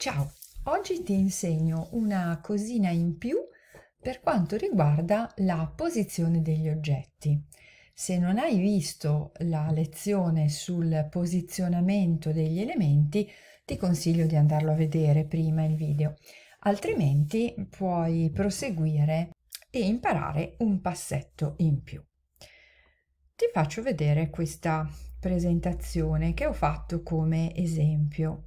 Ciao, oggi ti insegno una cosina in più per quanto riguarda la posizione degli oggetti. Se non hai visto la lezione sul posizionamento degli elementi, ti consiglio di andarlo a vedere prima il video, altrimenti puoi proseguire e imparare un passetto in più. Ti faccio vedere questa presentazione che ho fatto come esempio.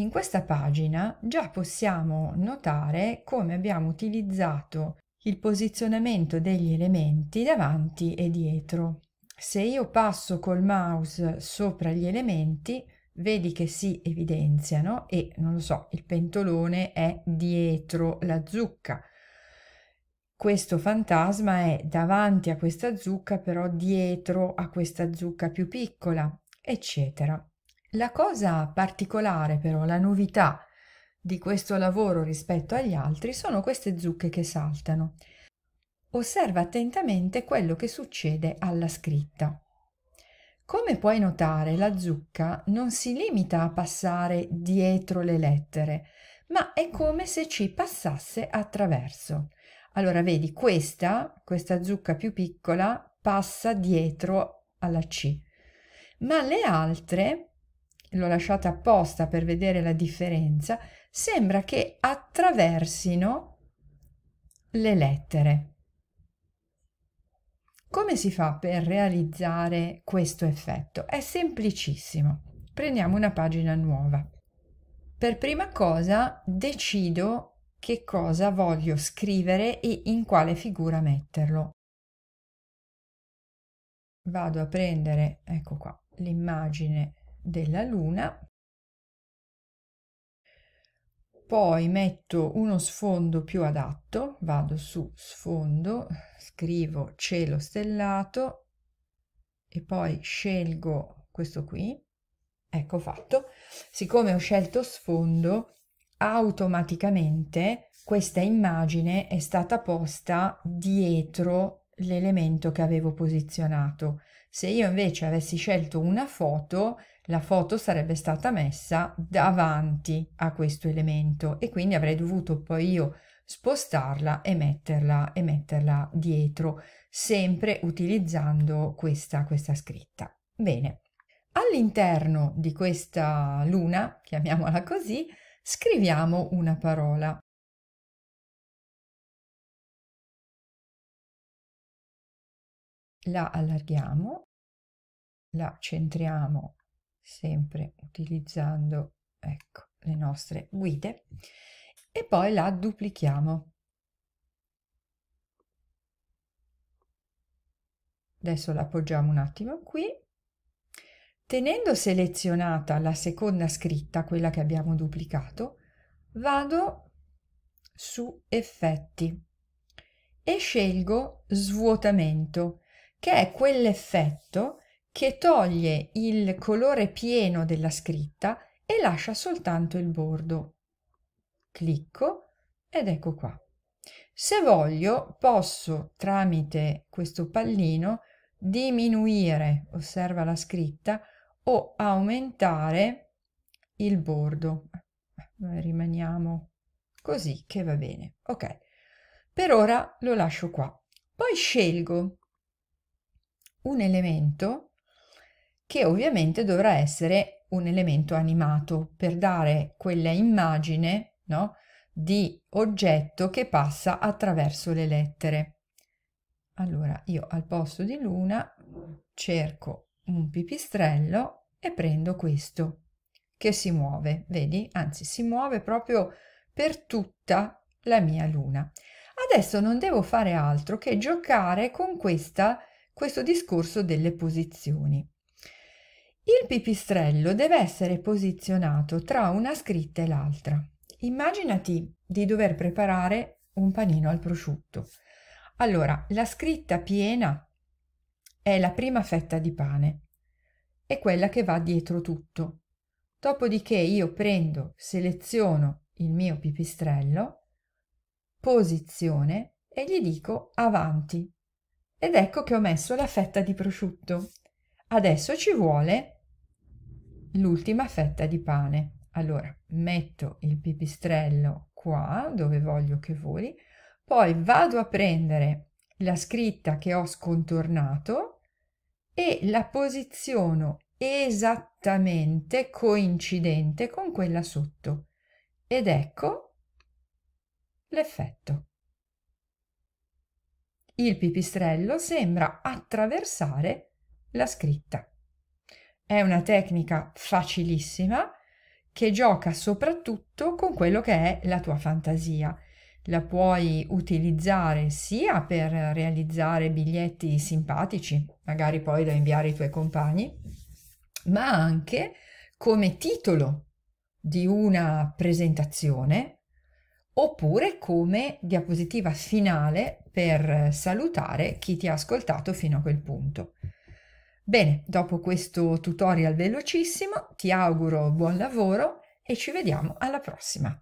In questa pagina già possiamo notare come abbiamo utilizzato il posizionamento degli elementi davanti e dietro. Se io passo col mouse sopra gli elementi, vedi che si evidenziano e, non lo so, il pentolone è dietro la zucca. Questo fantasma è davanti a questa zucca, però dietro a questa zucca più piccola, eccetera. La cosa particolare però, la novità di questo lavoro rispetto agli altri sono queste zucche che saltano. Osserva attentamente quello che succede alla scritta. Come puoi notare, la zucca non si limita a passare dietro le lettere, ma è come se ci passasse attraverso. Allora vedi, questa, questa zucca più piccola, passa dietro alla C, ma le altre l'ho lasciata apposta per vedere la differenza, sembra che attraversino le lettere. Come si fa per realizzare questo effetto? È semplicissimo. Prendiamo una pagina nuova. Per prima cosa decido che cosa voglio scrivere e in quale figura metterlo. Vado a prendere, ecco qua, l'immagine della luna poi metto uno sfondo più adatto vado su sfondo scrivo cielo stellato e poi scelgo questo qui ecco fatto siccome ho scelto sfondo automaticamente questa immagine è stata posta dietro l'elemento che avevo posizionato se io invece avessi scelto una foto, la foto sarebbe stata messa davanti a questo elemento e quindi avrei dovuto poi io spostarla e metterla, e metterla dietro, sempre utilizzando questa, questa scritta. Bene, all'interno di questa luna, chiamiamola così, scriviamo una parola. la allarghiamo, la centriamo sempre utilizzando ecco, le nostre guide e poi la duplichiamo. Adesso la appoggiamo un attimo qui. Tenendo selezionata la seconda scritta, quella che abbiamo duplicato, vado su effetti e scelgo svuotamento che è quell'effetto che toglie il colore pieno della scritta e lascia soltanto il bordo. Clicco ed ecco qua. Se voglio posso tramite questo pallino diminuire, osserva la scritta, o aumentare il bordo. Noi rimaniamo così che va bene. Ok, per ora lo lascio qua. Poi scelgo un elemento che ovviamente dovrà essere un elemento animato per dare quella immagine no, di oggetto che passa attraverso le lettere. Allora io al posto di luna cerco un pipistrello e prendo questo che si muove, vedi? Anzi si muove proprio per tutta la mia luna. Adesso non devo fare altro che giocare con questa questo discorso delle posizioni. Il pipistrello deve essere posizionato tra una scritta e l'altra. Immaginati di dover preparare un panino al prosciutto. Allora, la scritta piena è la prima fetta di pane, è quella che va dietro tutto. Dopodiché io prendo, seleziono il mio pipistrello, posizione e gli dico avanti ed ecco che ho messo la fetta di prosciutto. Adesso ci vuole l'ultima fetta di pane. Allora, metto il pipistrello qua dove voglio che voli, poi vado a prendere la scritta che ho scontornato e la posiziono esattamente coincidente con quella sotto. Ed ecco l'effetto il pipistrello sembra attraversare la scritta. È una tecnica facilissima che gioca soprattutto con quello che è la tua fantasia. La puoi utilizzare sia per realizzare biglietti simpatici, magari poi da inviare ai tuoi compagni, ma anche come titolo di una presentazione oppure come diapositiva finale per salutare chi ti ha ascoltato fino a quel punto. Bene, dopo questo tutorial velocissimo ti auguro buon lavoro e ci vediamo alla prossima.